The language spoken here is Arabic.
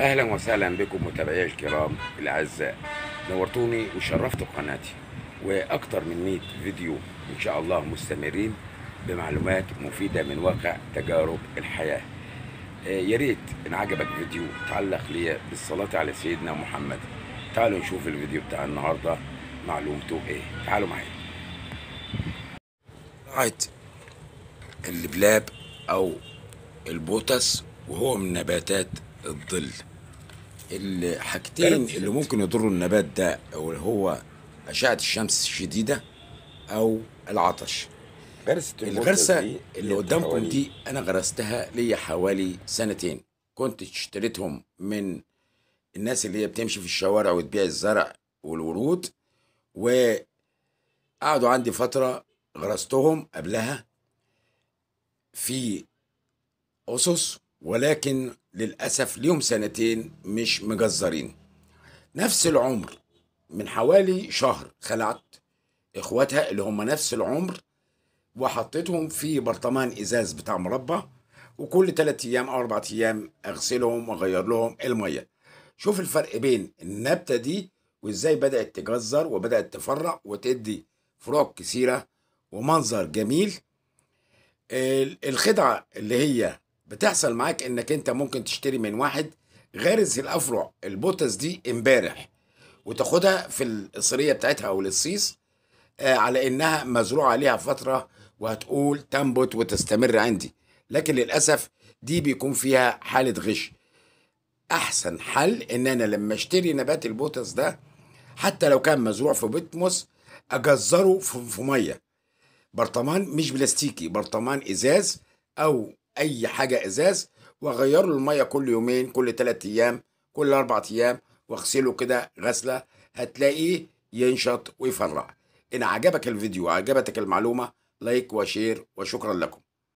اهلا وسهلا بكم متابعي الكرام الاعزاء نورتوني وشرفتوا قناتي واكثر من 100 فيديو ان شاء الله مستمرين بمعلومات مفيده من واقع تجارب الحياه آه، يا ريت ان عجبك فيديو تعلق ليا بالصلاه على سيدنا محمد تعالوا نشوف الفيديو بتاع النهارده معلومته ايه تعالوا معايا راعه اللبلاب او البوتس وهو من نباتات الظل الحاجتين اللي ممكن يضروا النبات ده اللي هو أشعة الشمس الشديدة أو العطش غرسة الغرسة اللي, اللي قدامكم دي أنا غرستها ليا حوالي سنتين كنت اشتريتهم من الناس اللي هي بتمشي في الشوارع وتبيع الزرع والورود وقعدوا عندي فترة غرستهم قبلها في أسس ولكن للأسف ليهم سنتين مش مجزرين نفس العمر من حوالي شهر خلعت إخواتها اللي هم نفس العمر وحطيتهم في برطمان إزاز بتاع مربى وكل ثلاثة أيام أو أربع أيام أغسلهم وأغير لهم المية شوف الفرق بين النبتة دي وإزاي بدأت تجزر وبدأت تفرع وتدي فروع كثيرة ومنظر جميل الخدعة اللي هي بتحصل معاك انك انت ممكن تشتري من واحد غارز الافرع البوتس دي امبارح وتاخدها في القصريه بتاعتها او للصيص آه، على انها مزروع عليها فتره وهتقول تنبت وتستمر عندي لكن للاسف دي بيكون فيها حاله غش احسن حل ان انا لما اشتري نبات البوتس ده حتى لو كان مزروع في بيتموس اجزره في ميه برطمان مش بلاستيكي برطمان ازاز او اي حاجه ازاز واغير له الميه كل يومين كل ثلاثة ايام كل اربع ايام واغسله كده غسله هتلاقيه ينشط ويفرع ان عجبك الفيديو وعجبتك المعلومه لايك وشير وشكرا لكم